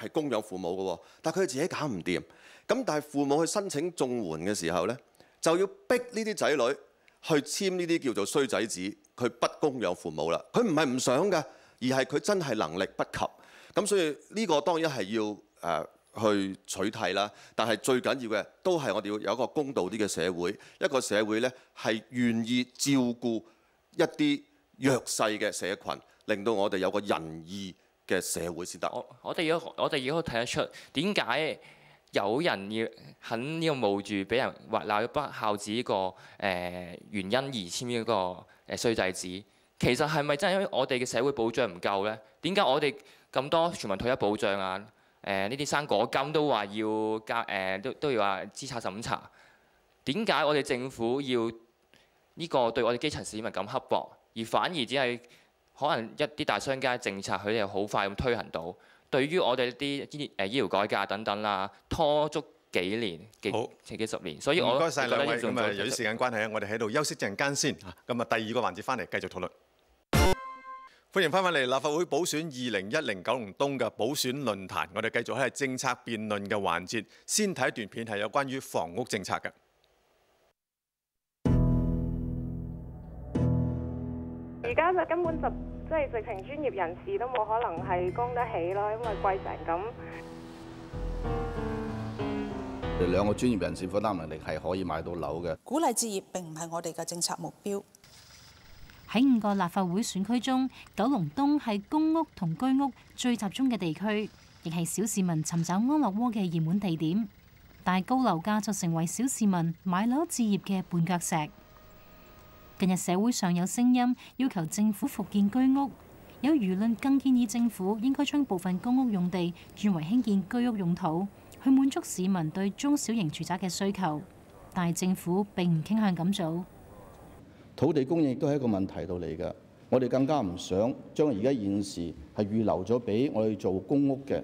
係供養父母嘅，但係佢自己搞唔掂。咁但係父母去申請綜援嘅時候呢，就要逼呢啲仔女去簽呢啲叫做衰仔子，佢不供養父母啦。佢唔係唔想嘅，而係佢真係能力不及。咁所以呢個當然係要誒去取替啦。但係最緊要嘅都係我哋要有一個公道啲嘅社會，一個社會呢係願意照顧一啲弱勢嘅社群，令到我哋有個仁義。嘅社會先，得。我我哋要我哋而睇得出點解有人要肯要冒住俾人或鬧一筆孝子呢個誒原因而簽呢個誒衰仔紙？其實係咪真係因為我哋嘅社會保障唔夠咧？點解我哋咁多全民退休保障啊？誒呢啲生果金都話要加誒，都都要話資產審查？點解我哋政府要呢個對我哋基層市民咁刻薄，而反而只係？可能一啲大商家政策，佢哋好快咁推行到。對於我哋啲醫誒醫療改革等等啦，拖足幾年嘅，好幾十年。所以唔該曬兩位咁啊。由於時間關係啊，我哋喺度休息陣間先咁啊，第二個環節翻嚟繼續討論。歡迎翻返嚟立法會補選二零一零九龍東嘅補選論壇。我哋繼續喺政策辯論嘅環節，先睇一段片係有關於房屋政策嘅。而家就根本就即系直情专业人士都冇可能系供得起咯，因为贵成咁。两个专业人士负担能力系可以买到楼嘅。鼓励置业并唔系我哋嘅政策目标。喺五个立法会选区中，九龙东系公屋同居屋最集中嘅地区，亦系小市民寻找安乐窝嘅热门地点。但系高楼价就成为小市民买楼置业嘅绊脚石。近日社會上有聲音要求政府復建居屋，有輿論更建議政府應該將部分公屋用地轉為興建居屋用途，去滿足市民對中小型住宅嘅需求。但係政府並唔傾向咁做。土地供應亦都係一個問題到嚟嘅，我哋更加唔想將而家現時係預留咗俾我哋做公屋嘅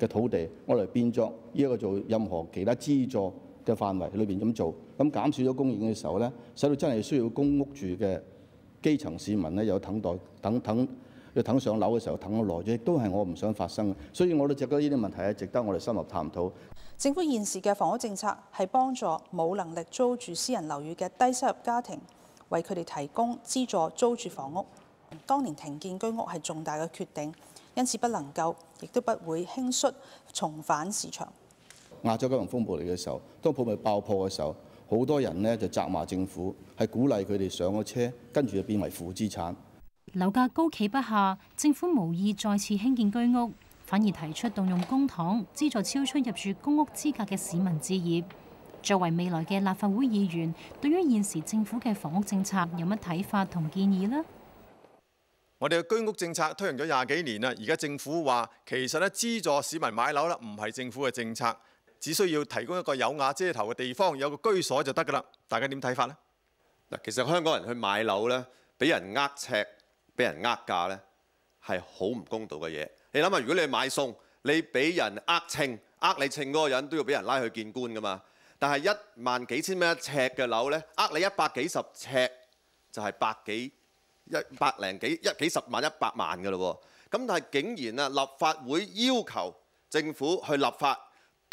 嘅土地，我嚟變作呢一個做任何其他資助嘅範圍裏邊咁做。咁減少咗供應嘅時候咧，使到真係需要公屋住嘅基層市民咧，有等待、等等，要等上樓嘅時候等耐，亦都係我唔想發生。所以，我都覺得呢啲問題咧，值得我哋深入探討。政府現時嘅房屋政策係幫助冇能力租住私人樓宇嘅低收入家庭，為佢哋提供資助租住房屋。當年停建居屋係重大嘅決定，因此不能夠，亦都不會輕率重返市場。亞洲金融風暴嚟嘅時候，當泡沫爆破嘅時候。好多人呢就責罵政府，係鼓勵佢哋上咗車，跟住就變為負資產。樓價高企不下，政府無意再次興建居屋，反而提出動用公帑資助超出入住公屋資格嘅市民置業。作為未來嘅立法會議員，對於現時政府嘅房屋政策有乜睇法同建議呢？我哋嘅居屋政策推行咗廿幾年啦，而家政府話其實咧資助市民買樓啦，唔係政府嘅政策。只需要提供一個有瓦遮頭嘅地方，有個居所就得㗎啦。大家點睇法呢？嗱，其實香港人去買樓呢，俾人呃尺、俾人呃價呢，係好唔公道嘅嘢。你諗下，如果你買餸，你俾人呃稱，呃你稱嗰個人都要俾人拉去見官㗎嘛。但係一萬幾千蚊一尺嘅樓呢，呃你一百幾十尺就係百幾一百零幾一幾十萬一百萬㗎咯喎。咁但係竟然啊，立法會要求政府去立法。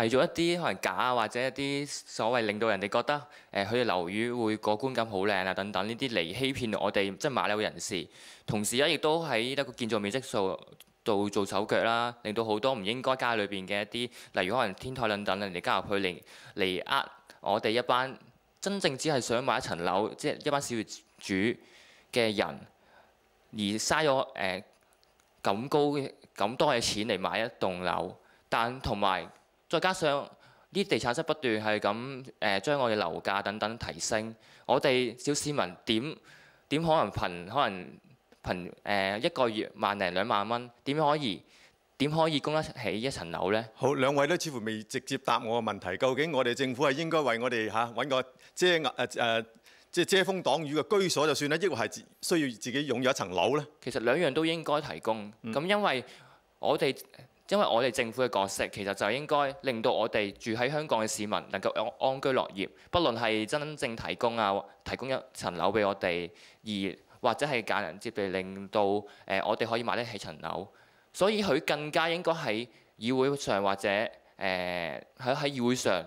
係咗一啲可能假啊，或者一啲所謂令到人哋覺得誒佢哋樓宇會個觀感好靚啊等等呢啲嚟欺騙我哋，即係買樓人士。同時咧，亦都喺一個建造面積數度做手腳啦，令到好多唔應該加裏邊嘅一啲，例如可能天台等等人哋加入去，嚟嚟呃我哋一班真正只係想買一層樓，即係一班小業主嘅人，而嘥咗誒咁高咁多嘅錢嚟買一棟樓，但同埋。再加上啲地產商不斷係咁誒將我哋樓價等等提升，我哋小市民點點可能貧可能貧誒一個月萬零兩萬蚊，點可以點可以供得起一層樓呢？好，兩位都似乎未直接答我嘅問題。究竟我哋政府係應該為我哋嚇揾個遮額誒誒即係遮風擋雨嘅居所就算咧，抑或係需要自己擁有一層樓呢？其實兩樣都應該提供。咁因為我哋。因為我哋政府嘅角色其實就應該令到我哋住喺香港嘅市民能夠安安居樂業，不論係真正提供啊提供一層樓俾我哋，而或者係夾人接地令到誒我哋可以買得起層樓，所以佢更加應該喺議會上或者誒喺喺議會上。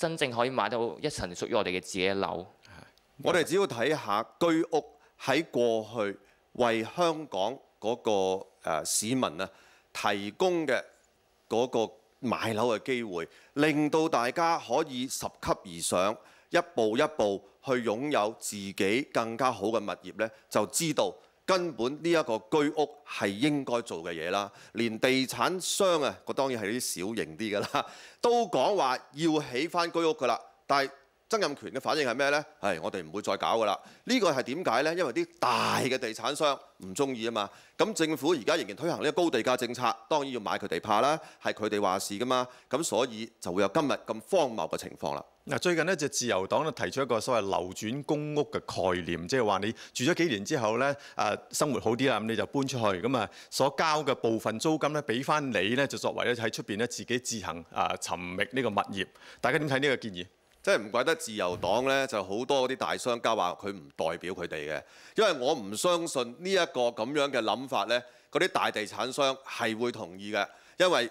真正可以買到一層屬於我哋嘅自己嘅樓，我哋只要睇下居屋喺過去為香港嗰個市民啊提供嘅嗰個買樓嘅機會，令到大家可以十級而上，一步一步去擁有自己更加好嘅物業咧，就知道。根本呢一個居屋係應該做嘅嘢啦，連地產商啊，我當然係啲小型啲噶啦，都講話要起翻居屋噶啦。但係曾蔭權嘅反應係咩呢？係我哋唔會再搞噶啦。呢個係點解呢？因為啲大嘅地產商唔中意啊嘛。咁政府而家仍然推行呢個高地價政策，當然要買佢地怕啦，係佢哋話事㗎嘛。咁所以就會有今日咁荒謬嘅情況啦。嗱，最近咧就自由黨咧提出一個所謂流轉公屋嘅概念，即係話你住咗幾年之後咧，誒生活好啲啦，咁你就搬出去，咁啊所交嘅部分租金咧，俾翻你咧就作為咧喺出邊咧自己自行啊尋覓呢個物業，大家點睇呢個建議？即係唔怪得自由黨咧就好多嗰啲大商家話佢唔代表佢哋嘅，因為我唔相信呢一個咁樣嘅諗法咧，嗰啲大地產商係會同意嘅，因為。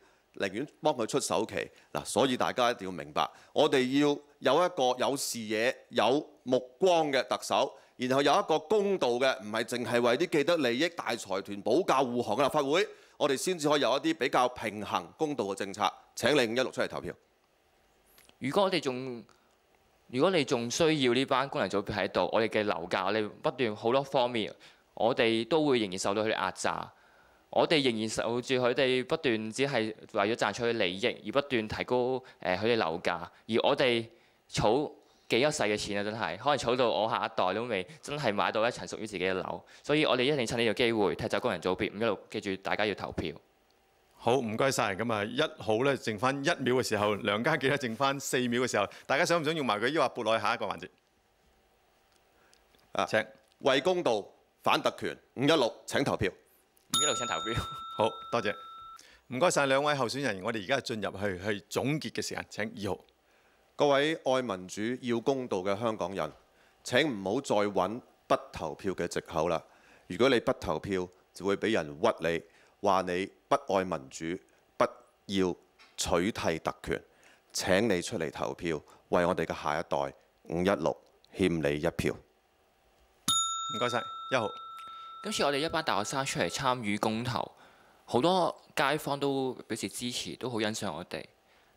寧願幫佢出首期嗱，所以大家一定要明白，我哋要有一個有視野、有目光嘅特首，然後有一個公道嘅，唔係淨係為啲既得利益大財團保驾護航嘅立法會，我哋先至可以有一啲比較平衡、公道嘅政策。請你五一六出嚟投票。如果我哋仲，如果你仲需要呢班工人組別喺度，我哋嘅樓價咧不斷好多方面，我哋都會仍然受到佢哋壓榨。我哋仍然受住佢哋不斷只係為咗賺取利益而不斷提高誒佢哋樓價，而我哋儲幾一世嘅錢啊，真係可能儲到我下一代都未真係買到一層屬於自己嘅樓，所以我哋一定趁呢個機會踢走工人組別，五一六記住大家要投票。好，唔該晒。咁啊一好咧，剩翻一秒嘅時候，梁家記得剩翻四秒嘅時候，大家想唔想用埋佢？抑或撥落去下一個環節？啊，請為公道反特權五一六請投票。一路，请投票。好多谢，唔该晒两位候选人，我哋而家进入去去总结嘅时间，请二号。各位爱民主、要公道嘅香港人，请唔好再揾不投票嘅藉口啦。如果你不投票，就会俾人屈你，话你不爱民主，不要取替特权。请你出嚟投票，为我哋嘅下一代五一六欠你一票。唔该晒，一号。今次我哋一班大學生出嚟參與公投，好多街坊都表示支持，都好欣賞我哋。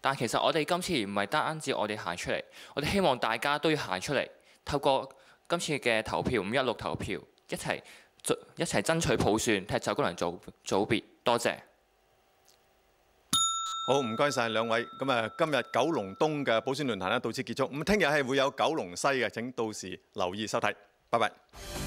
但其實我哋今次唔係單止我哋行出嚟，我哋希望大家都要行出嚟，透過今次嘅投票，五一六投票，一齊一齊爭取普選，踢走功能組組別。多謝。好，唔該晒兩位。咁啊，今日九龍東嘅普選論壇咧到此結束。咁聽日係會有九龍西嘅，請到時留意收睇。拜拜。